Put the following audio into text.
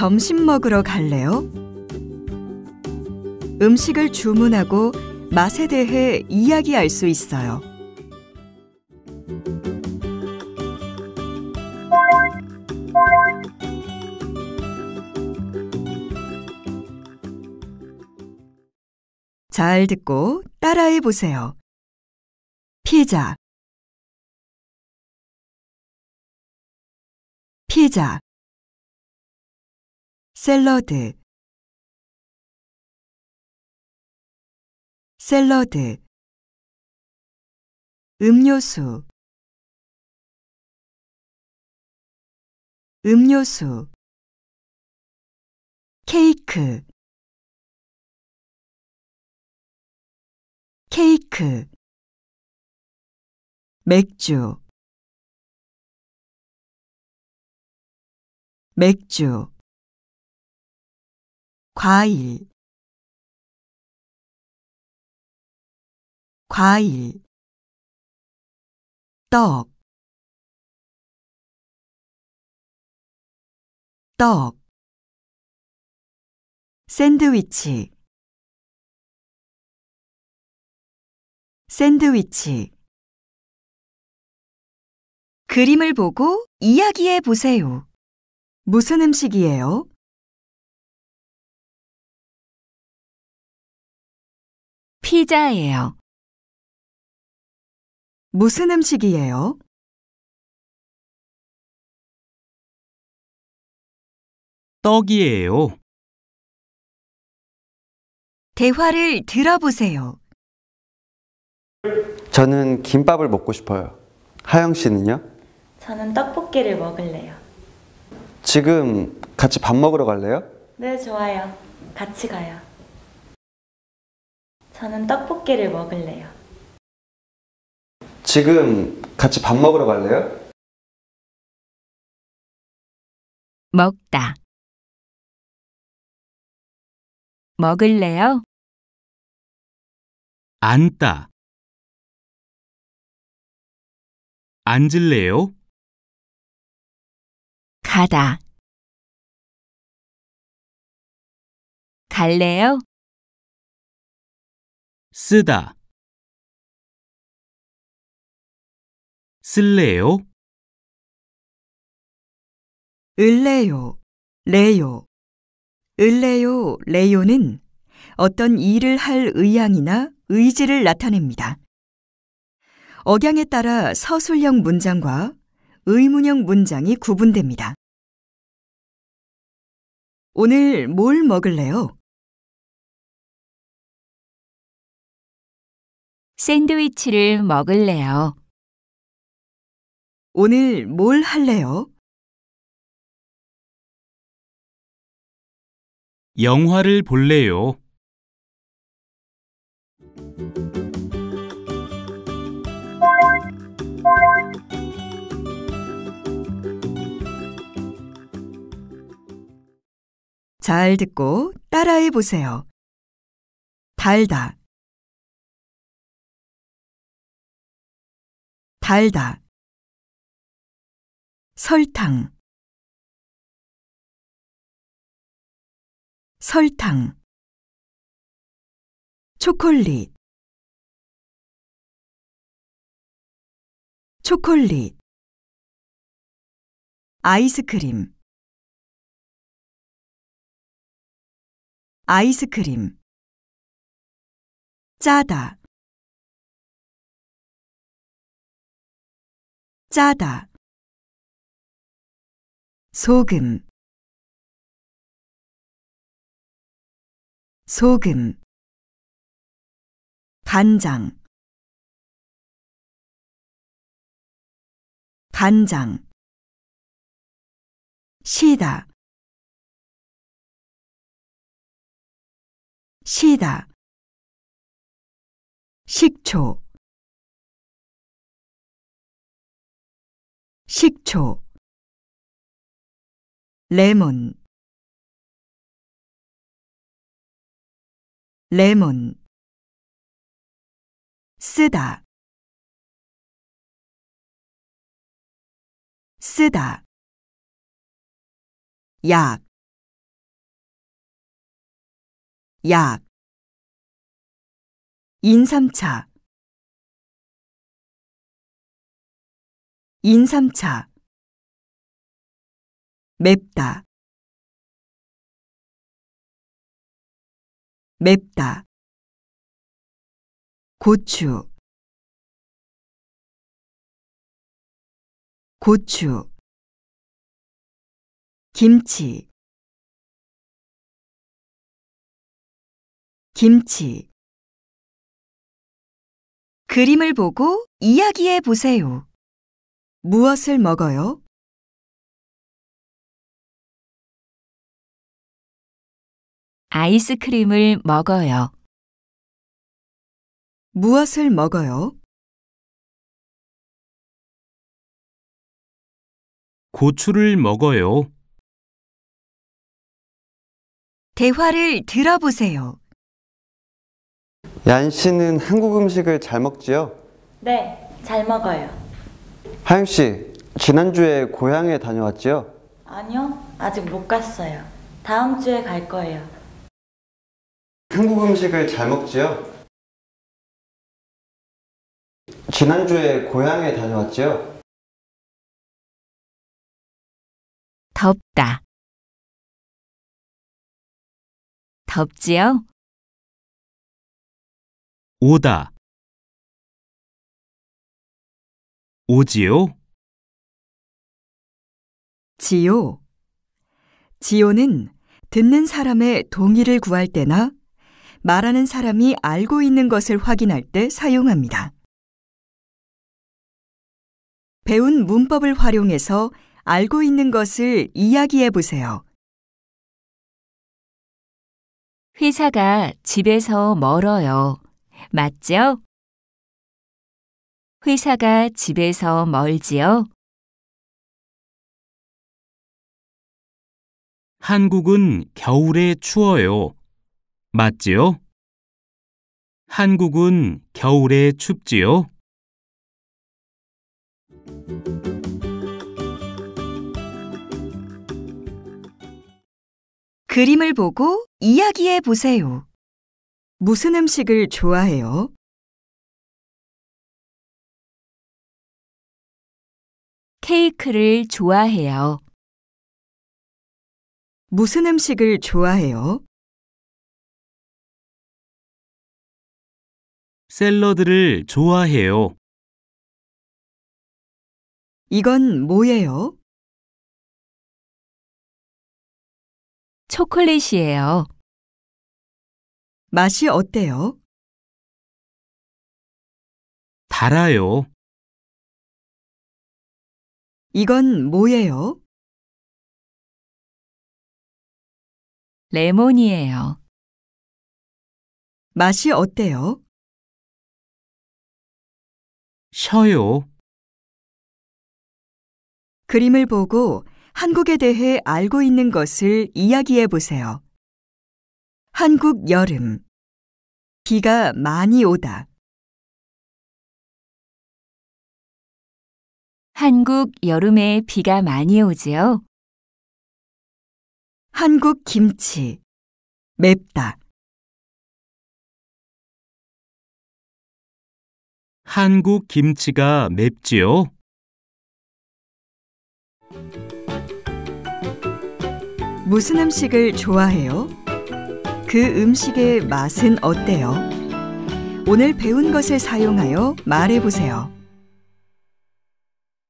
점심 먹으러 갈래요? 음식을 주문하고 맛에 대해 이야기할 수 있어요. 잘 듣고 따라해 보세요. 피자 피자 샐러드 샐러드 음료수 음료수 케이크 케이크 맥주 맥주 과일 과일 떡, 떡, 샌드위치, 샌드위치. 그림을 보고 이야기해 보세요. 무슨 음식이에요? 피자예요. 무슨 음식이에요? 떡이에요. 대화를 들어보세요. 저는 김밥을 먹고 싶어요. 하영 씨는요? 저는 떡볶이를 먹을래요. 지금 같이 밥 먹으러 갈래요? 네, 좋아요. 같이 가요. 저는 떡볶이를 먹을래요. 지금 같이 밥 먹으러 갈래요? 먹다. 먹을래요? 앉다. 앉을래요? 가다. 갈래요? 쓰다 쓸래요? 을래요, 레요. 을래요, 레요는 어떤 일을 할 의향이나 의지를 나타냅니다. 억양에 따라 서술형 문장과 의문형 문장이 구분됩니다. 오늘 뭘 먹을래요? 샌드위치를 먹을래요. 오늘 뭘 할래요? 영화를 볼래요. 잘 듣고 따라해 보세요. 달다. 달다. 설탕 설탕 초콜릿 초콜릿 아이스크림 아이스크림 짜다 짜다 소금 소금 간장 간장 쉬다 쉬다 식초 식초 레몬 레몬 쓰다 쓰다 약, 약, 인삼차, 인삼차 맵다 맵다 고추 고추 김치 김치 그림을 보고 이야기해 보세요. 무엇을 먹어요? 아이스크림을 먹어요. 무엇을 먹어요? 고추를 먹어요. 대화를 들어보세요. 얀 씨는 한국 음식을 잘 먹지요? 네, 잘 먹어요. 하영 씨, 지난주에 고향에 다녀왔지요? 아니요, 아직 못 갔어요. 다음 주에 갈 거예요. 한국 음식을 잘 먹지요? 지난주에 고향에 다녀왔지요? 덥다. 덥지요? 오다. 오지요? 지요. 지요는 듣는 사람의 동의를 구할 때나 말하는 사람이 알고 있는 것을 확인할 때 사용합니다. 배운 문법을 활용해서 알고 있는 것을 이야기해 보세요. 회사가 집에서 멀어요. 맞죠? 회사가 집에서 멀지요? 한국은 겨울에 추워요. 맞지요? 한국은 겨울에 춥지요? 그림을 보고 이야기해 보세요. 무슨 음식을 좋아해요? 케이크를 좋아해요. 무슨 음식을 좋아해요? 샐러드를 좋아해요. 이건 뭐예요? 초콜릿이에요. 맛이 어때요? 달아요. 이건 뭐예요? 레몬이에요. 맛이 어때요? 쉬요 그림을 보고 한국에 대해 알고 있는 것을 이야기해 보세요. 한국 여름. 비가 많이 오다. 한국 여름에 비가 많이 오지요. 한국 김치 맵다. 한국 김치가 맵지요. 무슨 음식을 좋아해요? 그 음식의 맛은 어때요? 오늘 배운 것을 사용하여 말해보세요.